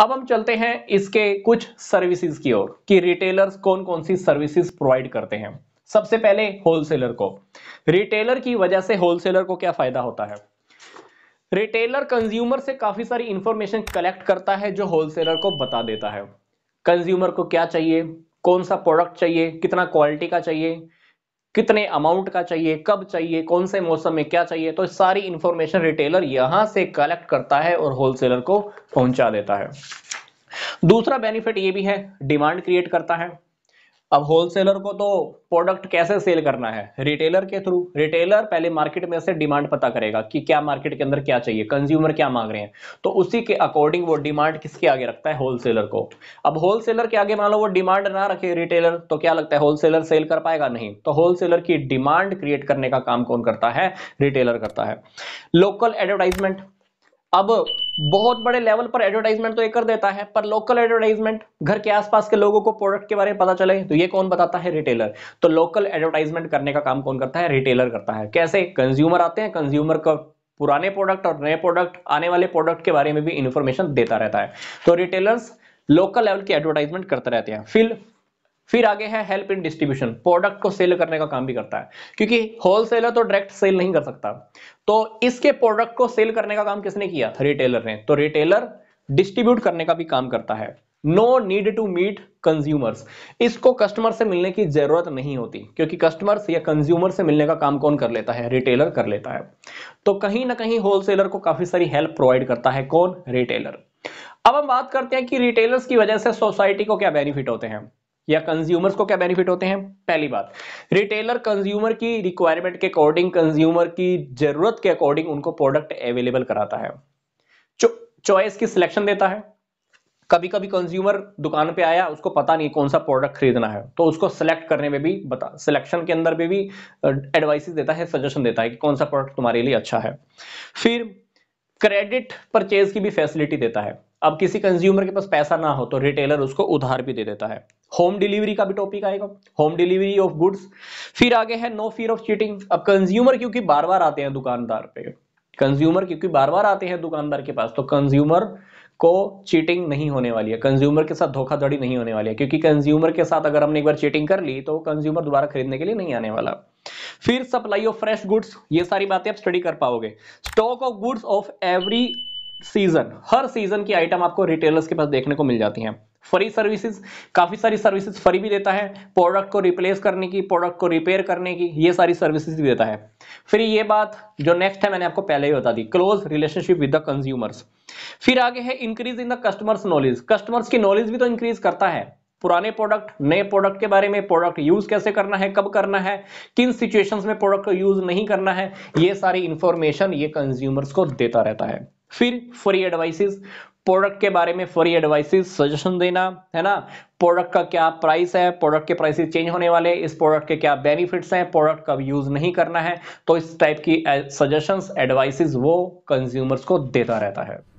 अब हम चलते हैं इसके कुछ सर्विसेज की ओर कि रिटेलर्स कौन कौन सी सर्विसेज प्रोवाइड करते हैं सबसे पहले होलसेलर को रिटेलर की वजह से होलसेलर को क्या फायदा होता है रिटेलर कंज्यूमर से काफी सारी इंफॉर्मेशन कलेक्ट करता है जो होलसेलर को बता देता है कंज्यूमर को क्या चाहिए कौन सा प्रोडक्ट चाहिए कितना क्वालिटी का चाहिए कितने अमाउंट का चाहिए कब चाहिए कौन से मौसम में क्या चाहिए तो सारी इंफॉर्मेशन रिटेलर यहां से कलेक्ट करता है और होलसेलर को पहुंचा देता है दूसरा बेनिफिट ये भी है डिमांड क्रिएट करता है अब होलसेलर को तो प्रोडक्ट कैसे सेल करना है रिटेलर के थ्रू रिटेलर पहले मार्केट में से डिमांड पता करेगा कि क्या मार्केट के अंदर क्या चाहिए कंज्यूमर क्या मांग रहे हैं तो उसी के अकॉर्डिंग वो डिमांड किसके आगे रखता है होलसेलर को अब होलसेलर के आगे मान लो वो डिमांड ना रखे रिटेलर तो क्या लगता है होलसेलर सेल कर पाएगा नहीं तो होलसेलर की डिमांड क्रिएट करने का काम कौन करता है रिटेलर करता है लोकल एडवर्टाइजमेंट अब बहुत बड़े लेवल पर एडवर्टाइजमेंट तो ये कर देता है पर लोकल एडवर्टाइजमेंट घर के आसपास के लोगों को प्रोडक्ट के बारे में पता चले तो ये कौन बताता है रिटेलर तो लोकल एडवर्टाइजमेंट करने का काम कौन करता है रिटेलर करता है कैसे कंज्यूमर आते हैं कंज्यूमर का पुराने प्रोडक्ट और नए प्रोडक्ट आने वाले प्रोडक्ट के बारे में भी इंफॉर्मेशन देता रहता है तो रिटेलर्स लोकल लेवल की एडवर्टाइजमेंट करते रहते हैं फिर फिर आगे है हेल्प इन डिस्ट्रीब्यूशन प्रोडक्ट को सेल करने का काम भी करता है क्योंकि होलसेलर तो डायरेक्ट सेल नहीं कर सकता तो इसके प्रोडक्ट को सेल करने का काम किसने किया रिटेलर ने तो रिटेलर डिस्ट्रीब्यूट करने का भी काम करता है no need to meet consumers इसको कस्टमर से मिलने की जरूरत नहीं होती क्योंकि कस्टमर्स या कंज्यूमर से मिलने का काम कौन कर लेता है रिटेलर कर लेता है तो कहीं ना कहीं होलसेलर को काफी सारी हेल्प प्रोवाइड करता है कौन रिटेलर अब हम बात करते हैं कि रिटेलर्स की वजह से सोसाइटी को क्या बेनिफिट होते हैं या कंज्यूमर्स को क्या बेनिफिट होते हैं पहली बात रिटेलर कंज्यूमर की रिक्वायरमेंट के अकॉर्डिंग कंज्यूमर की जरूरत के अकॉर्डिंग उनको प्रोडक्ट अवेलेबल कराता है चॉइस की सिलेक्शन देता है कभी कभी कंज्यूमर दुकान पे आया उसको पता नहीं कौन सा प्रोडक्ट खरीदना है तो उसको सिलेक्ट करने में भी बता सिलेक्शन के अंदर में भी एडवाइसिस देता है सजेशन देता है कि कौन सा प्रोडक्ट तुम्हारे लिए अच्छा है फिर क्रेडिट परचेज की भी फैसिलिटी देता है अब किसी कंज्यूमर के पास पैसा ना हो तो रिटेलर उसको उधार भी दे देता है होम डिलीवरी का भी टॉपिक आएगा होम डिलीवरी ऑफ गुड्स फिर आगे है नो फियर ऑफ चीटिंग अब कंज्यूमर क्योंकि बार बार आते हैं दुकानदार पे कंज्यूमर क्योंकि बार बार आते हैं दुकानदार के पास तो कंज्यूमर को चीटिंग नहीं होने वाली है कंज्यूमर के साथ धोखाधड़ी नहीं होने वाली है क्योंकि कंज्यूमर के साथ अगर हमने एक बार चीटिंग कर ली तो कंज्यूमर दोबारा खरीदने के लिए नहीं आने वाला फिर सप्लाई ऑफ फ्रेश गुड्स ये सारी बातें आप स्टडी कर पाओगे stock of goods of every season हर सीजन की आइटम आपको रिटेलर्स के पास देखने को मिल जाती हैं फ्री सर्विसेज काफ़ी सारी सर्विसेज फ्री भी देता है प्रोडक्ट को रिप्लेस करने की प्रोडक्ट को रिपेयर करने की ये सारी सर्विसेज भी देता है फिर ये बात जो नेक्स्ट है मैंने आपको पहले ही बता दी close relationship with the consumers फिर आगे है increase in the customers knowledge customers की नॉलेज भी तो इंक्रीज करता है पुराने प्रोडक्ट नए प्रोडक्ट के बारे में प्रोडक्ट यूज कैसे करना है कब करना है किन सिचुएशंस में प्रोडक्ट को यूज नहीं करना है ये सारी इंफॉर्मेशन ये कंज्यूमर्स को देता रहता है फिर फ्री एडवाइसेस प्रोडक्ट के बारे में फ्री एडवाइसेस सजेशन देना है ना प्रोडक्ट का क्या प्राइस है प्रोडक्ट के प्राइसेस चेंज होने वाले इस प्रोडक्ट के क्या बेनिफिट्स हैं प्रोडक्ट कब यूज नहीं करना है तो इस टाइप की सजेशंस एडवाइसेस वो कंज्यूमर्स को देता रहता है